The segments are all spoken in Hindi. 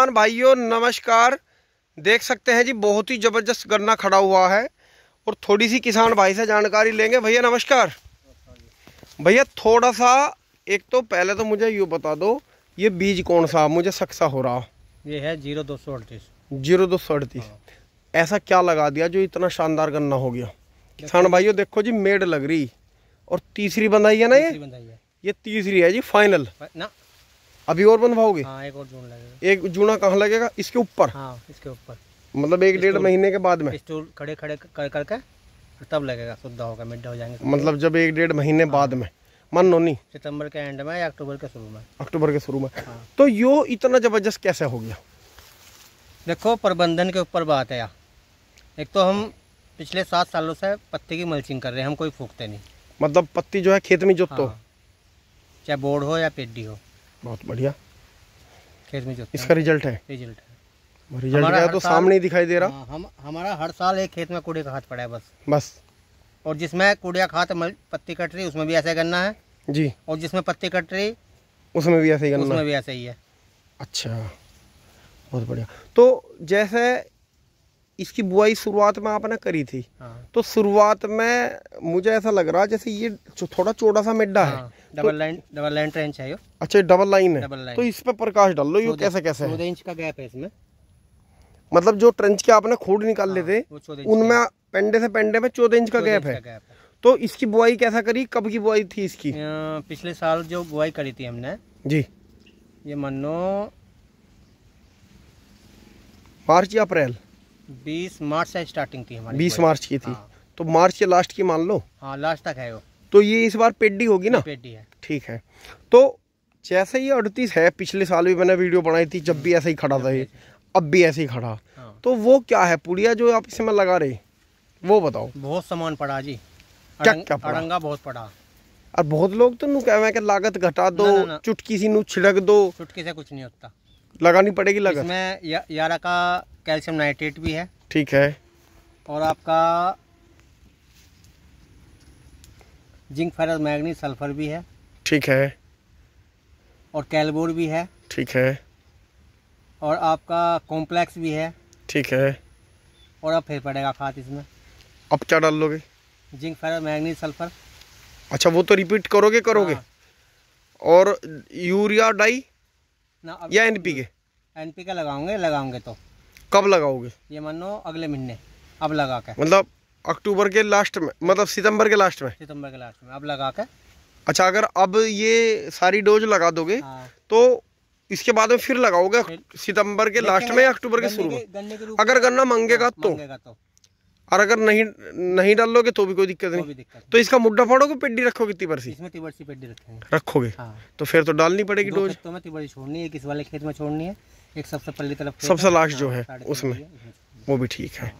किसान भाइयों नमस्कार देख सकते हैं जी बहुत ही ज़बरदस्त गन्ना खड़ा हुआ है और थोड़ी सी किसान भाई से जानकारी लेंगे भैया नमस्कार भैया थोड़ा सा एक तो पहले तो मुझे यू बता दो ये बीज कौन सा मुझे सक्सा हो रहा ये है जीरो दो सौ अड़तीस जीरो दो सौ अड़तीस हाँ। ऐसा क्या लगा दिया जो इतना शानदार गन्ना हो गया किसान भाइयों देखो जी मेड लग रही और तीसरी बनाई है ना ये है। ये तीसरी है जी फाइनल ना अभी और बनवाओगे हाँ, एक और जून लगेगा एक जूना कहाँ लगेगा इसके ऊपर हाँ, इसके ऊपर मतलब एक डेढ़ महीने के बाद में स्टूल खड़े खड़े कर करके तब लगेगा शुद्ध होगा मिड हो जाएंगे मतलब जब एक डेढ़ महीने हाँ। बाद में मन नोनी सितंबर के एंड में या अक्टूबर के शुरू में अक्टूबर के शुरू में हाँ। तो यो इतना जबरदस्त कैसे हो गया देखो प्रबंधन के ऊपर बात है यार एक तो हम पिछले सात सालों से पत्ती की मल्चिंग कर रहे हैं हम कोई फूकते नहीं मतलब पत्ती जो है खेत में जोत हाँ। चाहे बोर्ड हो या पेड्डी हो बहुत बढ़िया खेत में जोतते इसका रिजल्ट है रिजल्ट है रिजल्ट क्या तो सामने ही दिखाई दे रहा आ, हाँ, हम हमारा हर साल एक खेत में कूड़े का हाथ पड़ा है बस बस और जिसमें कूड़े का हाथ पत्ती कट रही उसमें भी ऐसा करना है जी और जिसमें पत्ती कट रही उसमें भी ऐसा ही करना उसमें भी ऐसा ही है अच्छा बहुत बढ़िया तो जैसे इसकी बुआई शुरुआत में आपने करी थी हाँ। तो शुरुआत में मुझे ऐसा लग रहा जैसे ये थोड़ा चौड़ा सा मिड्डा है double line double line trench है यो। अच्छा डबल लाइन है डबल लाइन तो इस पे प्रकाश डाल लो यो कैसे कैसे चौदह इंच का गैप है इसमें मतलब जो ट्रेंच के आपने खोड निकाल लेते हाँ, उनमें पेंडे से पेंडे में चौदह इंच का गैप है तो इसकी बुआई कैसा करी कब की बुआई थी इसकी पिछले साल जो बुआई करी थी हमने जी ये मनो मार्च या अप्रैल बीस मार्च से स्टार्टिंग थी हमारी बीस मार्च की थी हाँ। तो मार्च के लास्ट की मान लो हाँ लास्ट तक है वो तो ये इस बार पेड्डी होगी ना पेड्डी है ठीक है तो जैसे ये अड़तीस है पिछले साल भी मैंने वीडियो बनाई थी जब भी ऐसे ही खड़ा था ये अब भी ऐसे ही खड़ा हाँ। तो वो क्या है पुड़िया जो आप इसमें लगा रहे वो बताओ बहुत सामान पड़ा जी क्या क्या पड़ा बहुत पड़ा और बहुत लोग तो नू कहवे कि लागत घटा दो चुटकी सी नू छिड़क दो चुटकी से कुछ नहीं होता लगानी पड़ेगी लागत मैं या, यारा का कैल्शियम नाइट्रेट भी है ठीक है और आपका जिंक फेरस मैगनी सल्फर भी है ठीक है और कैलबोर भी है ठीक है और आपका कॉम्प्लेक्स भी है ठीक है और अब फिर पड़ेगा खाद इसमें अब क्या डाल लोगे जिंक फेरस मैगनी सल्फर अच्छा वो तो रिपीट करोगे करोगे हाँ। और यूरिया डाई ना या एनपीके एनपीके लगाओगे लगाओगे तो कब लगाओगे ये मानो अगले महीने अब लगा के मतलब अक्टूबर के लास्ट में मतलब सितंबर के लास्ट में सितंबर के लास्ट में अब लगा के अच्छा अगर अब ये सारी डोज लगा दोगे हाँ। तो इसके बाद में फिर लगाओगे सितंबर के लास्ट में या अक्टूबर के शुरू में अगर गन्ना हाँ, तो। मंगेगा तो और अगर नहीं नहीं डाल लोगे तो भी कोई दिक्कत नहीं तो, तो इसका मुड्ढा फाड़ोगे पेड्डी रखोगे तिबरसी इसमें तिबरसी पेड्डी रखेंगे रखोगे हाँ। तो फिर तो डालनी पड़ेगी डोज तो मैं छोड़नी है किस वाले खेत में छोड़नी है एक सबसे पहली तरफ सबसे लास्ट जो हाँ, है उसमें वो भी ठीक है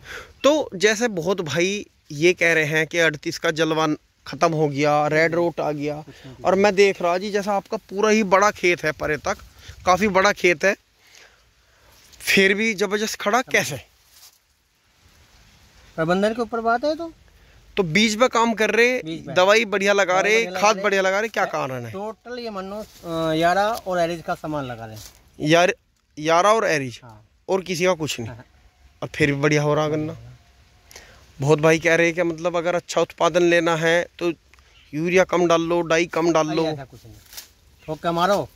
तो जैसे बहुत भाई ये कह रहे हैं कि अड़तीस का जलवान ख़त्म हो गया रेड रोट आ गया और मैं देख रहा जी जैसा आपका पूरा ही बड़ा खेत है परे तक काफ़ी बड़ा खेत है फिर भी ज़बरदस्त खड़ा हाँ। कैसे प्रबंधन के ऊपर बात है तो तो बीज पे काम कर रहे दवाई बढ़िया लगा रहे खाद बढ़िया लगा रहे क्या कारण है टोटल ये मनो यारा और एरिज का सामान लगा रहे यार यारा और एरिज हाँ। और किसी का कुछ नहीं और फिर भी बढ़िया हो रहा गन्ना बहुत भाई कह रहे हैं कि मतलब अगर अच्छा उत्पादन लेना है तो यूरिया कम डाल लो डाई कम डाल लो ठोक मारो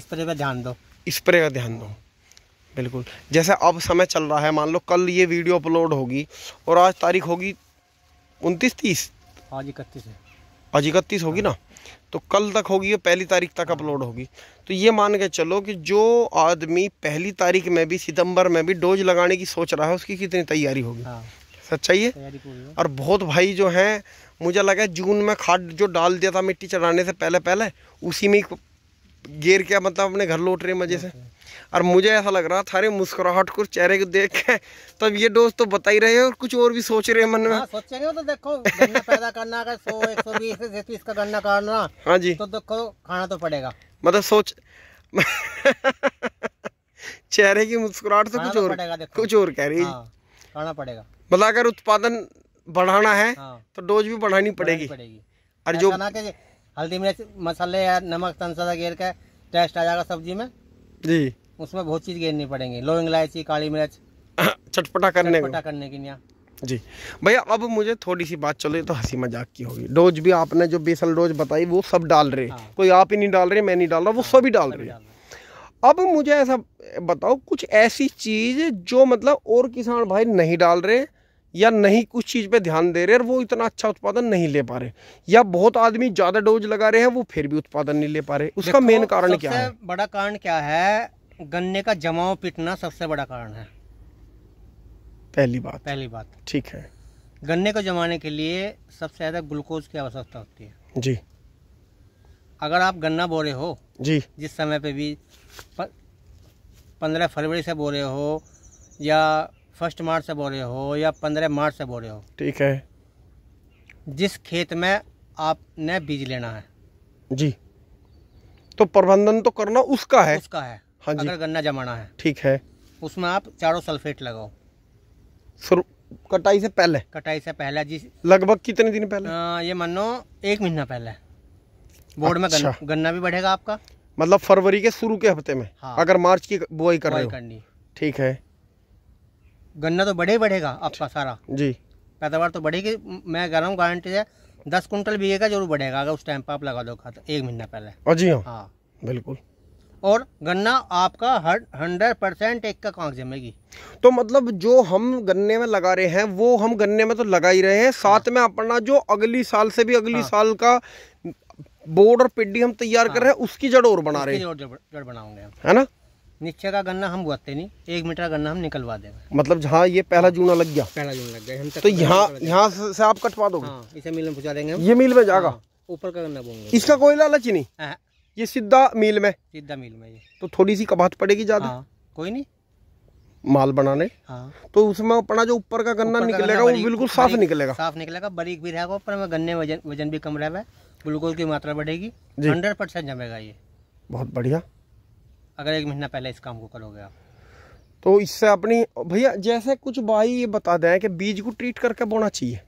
स्प्रे पर ध्यान दो स्प्रे पे ध्यान दो बिल्कुल जैसे अब समय चल रहा है मान लो कल ये वीडियो अपलोड होगी और आज तारीख होगी उनतीस तीस आज इकतीस है आज इकतीस होगी ना तो कल तक होगी और पहली तारीख तक अपलोड होगी तो ये मान के चलो कि जो आदमी पहली तारीख में भी सितंबर में भी डोज लगाने की सोच रहा है उसकी कितनी तैयारी होगी हाँ। सच्चाई है और बहुत भाई जो हैं मुझे लगा जून में खाद जो डाल दिया था मिट्टी चढ़ाने से पहले पहले उसी में गेर के मतलब अपने घर लौट रहे मज़े से और मुझे ऐसा लग रहा था मुस्कुराहट को चेहरे को देख के तब ये दोस्त तो बता ही रहे हैं और कुछ और भी सोच रहे हैं मन में हाँ, सोचेंगे तो देखो पैदा करना अगर का गन्ना करना हाँ जी तो देखो खाना तो पड़ेगा मतलब सोच चेहरे की मुस्कुराहट तो कुछ और कुछ और कह रही हाँ, खाना पड़ेगा मतलब अगर उत्पादन बढ़ाना है हाँ। तो डोज भी बढ़ानी पड़ेगी और जो हल्दी मिर्च मसाले या नमक तनसादा घेर का टेस्ट आ जाएगा सब्जी में जी उसमें बहुत चीज़ घेरनी पड़ेंगे लौंग इलायची काली मिर्च चटपटा करने चटपटा करने की नहीं जी भैया अब मुझे थोड़ी सी बात चले तो हंसी मजाक की होगी डोज भी आपने जो बेसल डोज बताई वो सब डाल रहे हाँ। कोई आप ही नहीं डाल रहे मैं नहीं डाल रहा वो हाँ, सभी डाल रहे अब मुझे ऐसा बताओ कुछ ऐसी चीज़ जो मतलब और किसान भाई नहीं डाल रहे या नहीं कुछ चीज़ पे ध्यान दे रहे और वो इतना अच्छा उत्पादन नहीं ले पा रहे या बहुत आदमी ज़्यादा डोज लगा रहे हैं वो फिर भी उत्पादन नहीं ले पा रहे उसका मेन कारण क्या है बड़ा कारण क्या है गन्ने का जमाव पिटना सबसे बड़ा कारण है पहली बात पहली बात ठीक है गन्ने को जमाने के लिए सबसे ज़्यादा ग्लूकोज की आवश्यकता होती है जी अगर आप गन्ना बो रहे हो जी जिस समय पे भी पंद्रह फरवरी से बो रहे हो या फर्स्ट मार्च से बो रहे हो या पंद्रह मार्च से बो रहे हो ठीक है जिस खेत में आपने बीज लेना है जी तो प्रबंधन तो करना उसका है उसका है हाँ जी अगर गन्ना जमाना है ठीक है उसमें आप चारों सल्फेट लगाओ शुरू कटाई से पहले कटाई से पहले जी लगभग कितने दिन पहले आ, ये मानो एक महीना पहले बोर्ड अच्छा। में गन्ना गन्ना भी बढ़ेगा आपका मतलब फरवरी के शुरू के हफ्ते में हाँ। अगर मार्च की बुआई कर रहे हो ठीक है गन्ना तो बढ़े बढ़ेगा आपका सारा जी पैदावार तो बढ़ेगी मैं कह रहा हूँ गारंटी है दस कुंटल बीघे का जरूर बढ़ेगा अगर उस टाइम पर आप लगा दो खाता एक महीना पहले और जी हाँ, हाँ। बिल्कुल और गन्ना आपका हर हंड्रेड परसेंट एक का कांक जमेगी तो मतलब जो हम गन्ने में लगा रहे हैं वो हम गन्ने में तो लगा ही रहे हैं साथ हाँ। में अपना जो अगली साल से भी अगली हाँ। साल का बोर्ड और पिड्डी हम तैयार हाँ। कर रहे हैं उसकी जड़ और बना रहे हैं जड़ बनाऊंगे है ना नीचे का गन्ना हम बुआते नहीं एक मीटर गन्ना हम निकलवा देंगे मतलब जहाँ ये पहला जूना लग गया पहला जूना लग गया हम तो यहाँ यहाँ से आप कटवा दोगे हाँ, इसे मिल में पहुँचा देंगे ये मिल में जाएगा हाँ, ऊपर का गन्ना बोलेंगे इसका कोई लालच ही नहीं हाँ, ये सीधा मिल में सीधा मिल में ये तो थोड़ी सी कबात पड़ेगी ज्यादा कोई नहीं माल बनाने हाँ। तो उसमें अपना जो ऊपर का गन्ना निकलेगा वो बिल्कुल साफ निकलेगा साफ निकलेगा बारीक भी रहेगा ऊपर में गन्ने वजन वजन भी कम रहेगा ग्लूकोज की मात्रा बढ़ेगी हंड्रेड परसेंट जमेगा ये बहुत बढ़िया अगर एक महीना पहले इस काम को करोगे आप तो इससे अपनी भैया जैसे कुछ भाई ये बता दें कि बीज को ट्रीट करके बोना चाहिए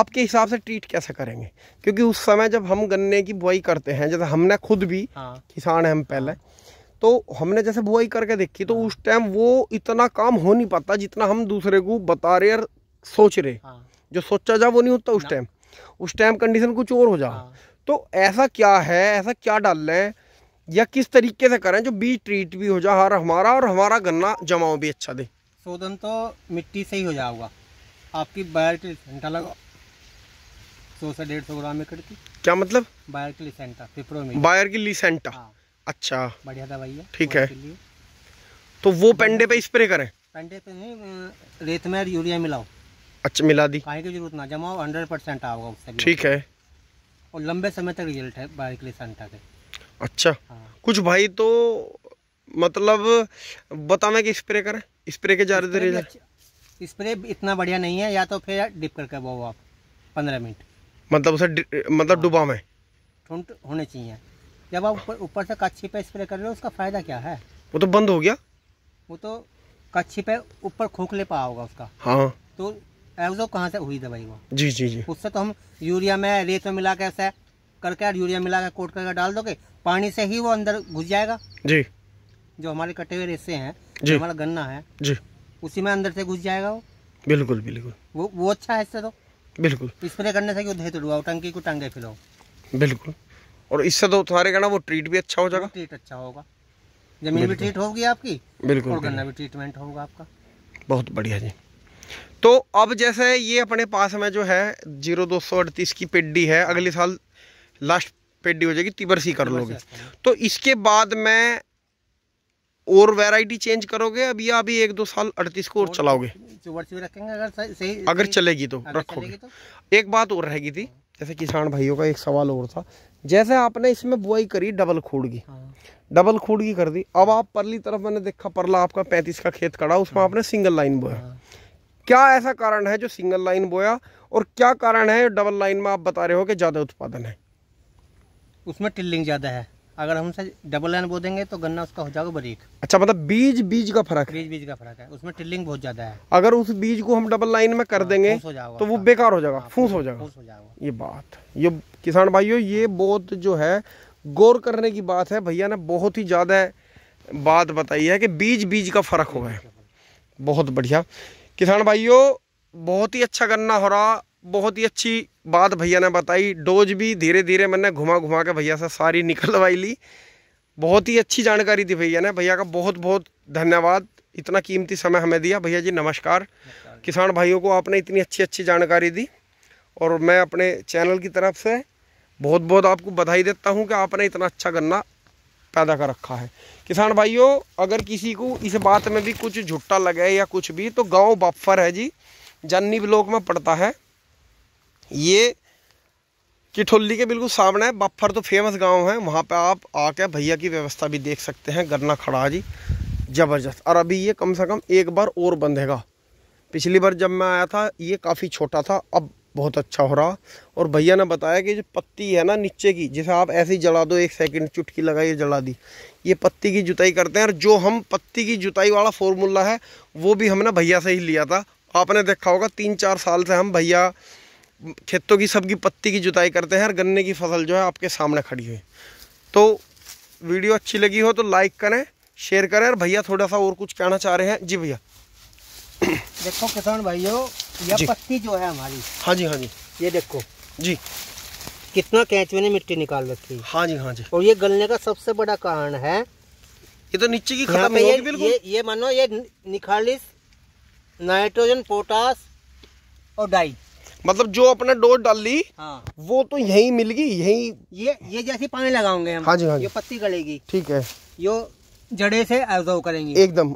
आपके हिसाब से ट्रीट कैसे करेंगे क्योंकि उस समय जब हम गन्ने की बुआई करते हैं जैसे हमने खुद भी हाँ। किसान है हम पहले हाँ। तो हमने जैसे बुआई करके देखी तो उस टाइम वो इतना काम हो नहीं पाता जितना हम दूसरे को बता रहे और सोच रहे हाँ। जो सोचा जा वो नहीं होता उस टाइम उस टाइम कंडीशन कुछ और हो जा हाँ। तो ऐसा क्या है ऐसा क्या डाल रहे हैं या किस तरीके से करें जो बीज ट्रीट भी हो जाए हर हमारा और हमारा गन्ना जमाओ भी अच्छा दे शोधन तो मिट्टी से ही हो जाएगा आपकी के लिए सेंटर लगाओ सौ से डेढ़ सौ ग्राम एकड़ की क्या मतलब बायर के लिए सेंटर पिपरो में बायर के लिए लीसेंटा हाँ। अच्छा बढ़िया दवाई है ठीक है तो वो पेंडे पे स्प्रे करें पेंडे पे नहीं रेत में यूरिया मिलाओ अच्छा मिला दी कहीं की जरूरत ना जमाओ हंड्रेड परसेंट आओगे ठीक है और लंबे समय तक रिजल्ट है बायर के लिए सेंटर के अच्छा हाँ। कुछ भाई तो मतलब बताना कि स्प्रे करें स्प्रे के जा रहे स्प्रे इतना बढ़िया नहीं है या तो फिर डिप करके बो आप पंद्रह मिनट मतलब उसे मतलब हाँ। डुबा में ठुंट होने चाहिए जब आप ऊपर से कच्छी पे स्प्रे कर रहे हो उसका फ़ायदा क्या है वो तो बंद हो गया वो तो कच्छी पे ऊपर खोखले पा होगा उसका हाँ तो एग्जो कहाँ से हुई दवाई वो जी जी जी उससे तो हम यूरिया में रेत में मिला के ऐसे करके यूरिया मिला के कोट करके डाल दोगे पानी से ही वो अंदर घुस जाएगा जी जो हमारे कटे हुए रेसे हैं जो हमारा गन्ना है जी उसी में अंदर से घुस जाएगा वो बिल्कुल बिल्कुल वो वो अच्छा है इससे तो बिल्कुल स्प्रे करने से क्यों धैत उड़वाओ टंकी को टांगे फिलो बिल्कुल और इससे तो तुम्हारे कहना वो ट्रीट भी अच्छा हो जाएगा ट्रीट अच्छा होगा जमीन भी ट्रीट होगी आपकी बिल्कुल और गन्ना भी ट्रीटमेंट होगा आपका बहुत बढ़िया जी तो अब जैसे ये अपने पास में जो है जीरो दो सौ अड़तीस की पिड्डी है अगले साल लास्ट पेडी हो जाएगी तिबर सी कर लोगे तो इसके बाद में और वैरायटी चेंज करोगे अभी अभी एक दो साल अड़तीस को और चलाओगे अगर चलेगी तो रखोगे तो? एक बात और रहेगी थी जैसे किसान भाइयों का एक सवाल और था जैसे आपने इसमें बुआई करी डबल खूड़ की हाँ। डबल खूड़ की कर दी अब आप परली तरफ मैंने देखा परला आपका पैंतीस का खेत खड़ा उसमें हाँ। आपने सिंगल लाइन बोया हाँ। क्या ऐसा कारण है जो सिंगल लाइन बोया और क्या कारण है डबल लाइन में आप बता रहे हो कि ज़्यादा उत्पादन है उसमें टिल्लिंग ज़्यादा है अगर हम से डबल लाइन बो देंगे तो गन्ना उसका हो जाएगा बरीक अच्छा मतलब बीज बीज का फर्क बीज बीज का फर्क है उसमें टिल्लिंग बहुत ज्यादा है अगर उस बीज को हम डबल लाइन में कर हाँ, देंगे तो वो बेकार हो जाएगा हाँ, फूस हो जाएगा फूस हो जाएगा ये बात ये किसान भाइयों ये बहुत जो है गौर करने की बात है भैया ने बहुत ही ज़्यादा बात बताई है कि बीज बीज का फर्क हो गया बहुत बढ़िया किसान भाइयों बहुत ही अच्छा गन्ना हो रहा बहुत ही अच्छी बात भैया ने बताई डोज भी धीरे धीरे मैंने घुमा घुमा के भैया से सारी निकलवाई ली बहुत ही अच्छी जानकारी दी भैया ने भैया का बहुत बहुत धन्यवाद इतना कीमती समय हमें दिया भैया जी नमस्कार किसान भाइयों को आपने इतनी अच्छी अच्छी जानकारी दी और मैं अपने चैनल की तरफ से बहुत बहुत आपको बधाई देता हूँ कि आपने इतना अच्छा गन्ना पैदा कर रखा है किसान भाइयों अगर किसी को इस बात में भी कुछ झुट्टा लगे या कुछ भी तो गांव बफर है जी जन्नी ब्लॉक में पड़ता है ये किठोली के बिल्कुल सामने है बफर तो फेमस गांव है वहाँ पे आप आके भैया की व्यवस्था भी देख सकते हैं गन्ना खड़ा जी ज़बरदस्त और अभी ये कम से कम एक बार और बंधेगा पिछली बार जब मैं आया था ये काफ़ी छोटा था अब बहुत अच्छा हो रहा और भैया ने बताया कि जो पत्ती है ना नीचे की जैसे आप ऐसे ही जला दो एक सेकंड चुटकी लगाइए जला दी ये पत्ती की जुताई करते हैं और जो हम पत्ती की जुताई वाला फॉर्मूला है वो भी हमने भैया से ही लिया था आपने देखा होगा तीन चार साल से हम भैया खेतों की सबकी पत्ती की जुताई करते हैं और गन्ने की फसल जो है आपके सामने खड़ी हुई तो वीडियो अच्छी लगी हो तो लाइक करें शेयर करें और भैया थोड़ा सा और कुछ कहना चाह रहे हैं जी भैया देखो किसान भाइयों यह पत्ती जो है हमारी हाँ जी हाँ जी ये देखो जी कितना कैचवे ने मिट्टी निकाल रखी है हाँ जी हाँ जी और ये गलने का सबसे बड़ा कारण है ये तो नीचे की खत्म ये, ये ये मानो ये निखालिस नाइट्रोजन पोटास और डाई मतलब जो अपने डोर ली हाँ। वो तो यही मिल गई यही ये ये जैसी पानी लगाओगे हम हाँ जी हाँ जी ये पत्ती गलेगी ठीक है यो जड़े से अर्जाव करेंगे एकदम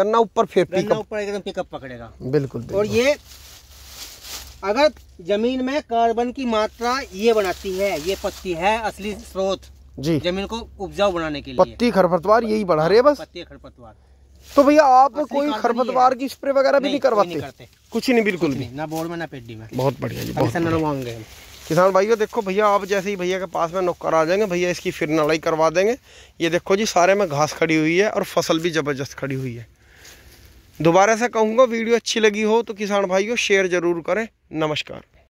गन्ना ऊपर फिर गन्ना ऊपर एकदम पिकअप पकड़ेगा बिल्कुल, और ये अगर जमीन में कार्बन की मात्रा ये बनाती है ये पत्ती है असली स्रोत जी जमीन को उपजाऊ बनाने के लिए पत्ती खरपतवार यही बढ़ा रहे हैं हाँ, बस पत्ती खरपतवार तो भैया आप कोई खरपतवार की स्प्रे वगैरह भी नहीं करवाते कुछ नहीं बिल्कुल भी ना बोर्ड में ना पेडी में बहुत बढ़िया जी बहुत किसान भाइयों देखो भैया आप जैसे ही भैया के पास में नौकर आ जाएंगे भैया इसकी फिर नलाई करवा देंगे ये देखो जी सारे में घास खड़ी हुई है और फसल भी ज़बरदस्त खड़ी हुई है दोबारा से कहूँगा वीडियो अच्छी लगी हो तो किसान भाइयों शेयर ज़रूर करें नमस्कार